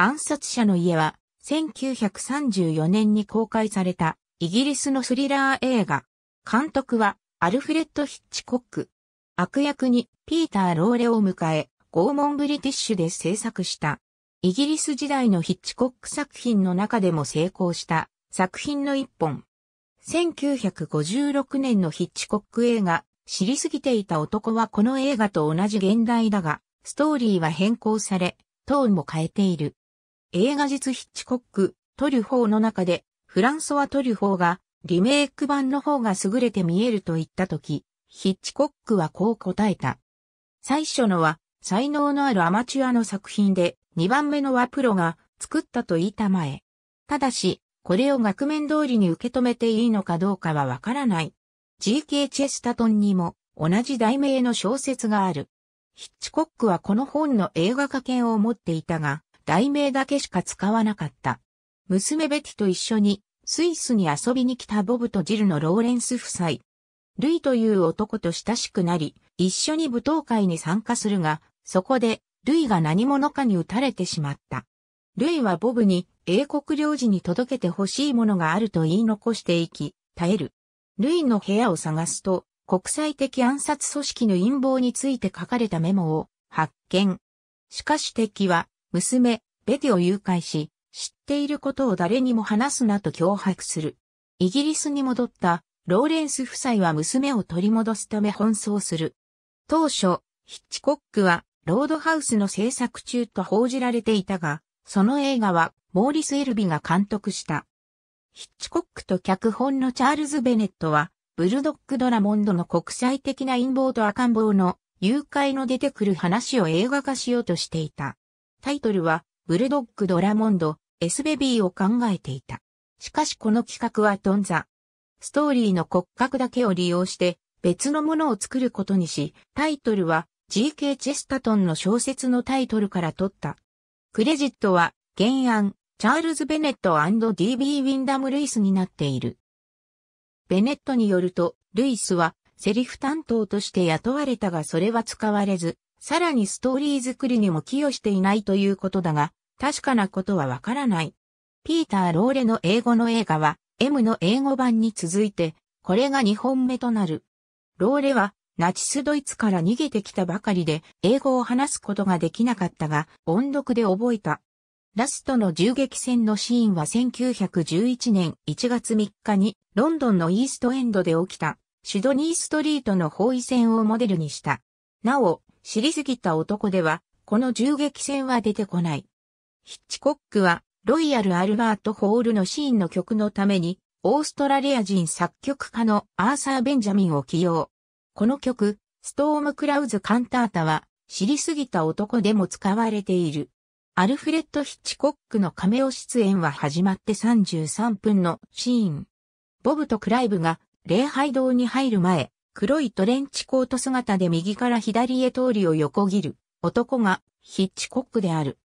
暗殺者の家は、1934年に公開された、イギリスのスリラー映画。監督は、アルフレッド・ヒッチコック。悪役に、ピーター・ローレを迎え、拷問ブリティッシュで制作した。イギリス時代のヒッチコック作品の中でも成功した作品の一本。1956年のヒッチコック映画、知りすぎていた男はこの映画と同じ現代だが、ストーリーは変更され、トーンも変えている。映画実ヒッチコック、トリュフォーの中で、フランソワ・トリュフォーが、リメイク版の方が優れて見えると言ったとき、ヒッチコックはこう答えた。最初のは、才能のあるアマチュアの作品で、2番目のはプロが作ったと言いたまえ。ただし、これを額面通りに受け止めていいのかどうかはわからない。G.K. チェスタトンにも同じ題名の小説がある。ヒッチコックはこの本の映画化権を持っていたが、題名だけしか使わなかった。娘ベティと一緒にスイスに遊びに来たボブとジルのローレンス夫妻。ルイという男と親しくなり、一緒に舞踏会に参加するが、そこでルイが何者かに撃たれてしまった。ルイはボブに英国領事に届けて欲しいものがあると言い残していき、耐える。ルイの部屋を探すと、国際的暗殺組織の陰謀について書かれたメモを発見。しかし敵は娘、ベティを誘拐し、知っていることを誰にも話すなと脅迫する。イギリスに戻ったローレンス夫妻は娘を取り戻すため奔走する。当初、ヒッチコックはロードハウスの制作中と報じられていたが、その映画はモーリス・エルビが監督した。ヒッチコックと脚本のチャールズ・ベネットは、ブルドック・ドラモンドの国際的な陰謀と赤ん坊の誘拐の出てくる話を映画化しようとしていた。タイトルは、ブルドッグドラモンド、エスベビーを考えていた。しかしこの企画は頓挫。ストーリーの骨格だけを利用して、別のものを作ることにし、タイトルは G.K. チェスタトンの小説のタイトルから取った。クレジットは原案、チャールズ・ベネット &D.B. ウィンダム・ルイスになっている。ベネットによると、ルイスはセリフ担当として雇われたがそれは使われず、さらにストーリー作りにも寄与していないということだが、確かなことはわからない。ピーター・ローレの英語の映画は、M の英語版に続いて、これが2本目となる。ローレは、ナチスドイツから逃げてきたばかりで、英語を話すことができなかったが、音読で覚えた。ラストの銃撃戦のシーンは1911年1月3日に、ロンドンのイーストエンドで起きた、シドニーストリートの包囲戦をモデルにした。なお、知りすぎた男では、この銃撃戦は出てこない。ヒッチコックは、ロイヤル・アルバート・ホールのシーンの曲のために、オーストラリア人作曲家のアーサー・ベンジャミンを起用。この曲、ストーム・クラウズ・カンタータは、知りすぎた男でも使われている。アルフレッド・ヒッチコックの亀オ出演は始まって33分のシーン。ボブとクライブが礼拝堂に入る前、黒いトレンチコート姿で右から左へ通りを横切る男がヒッチコックである。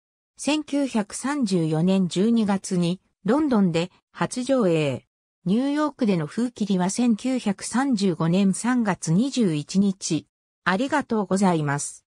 1934年12月にロンドンで初上映。ニューヨークでの風切りは1935年3月21日。ありがとうございます。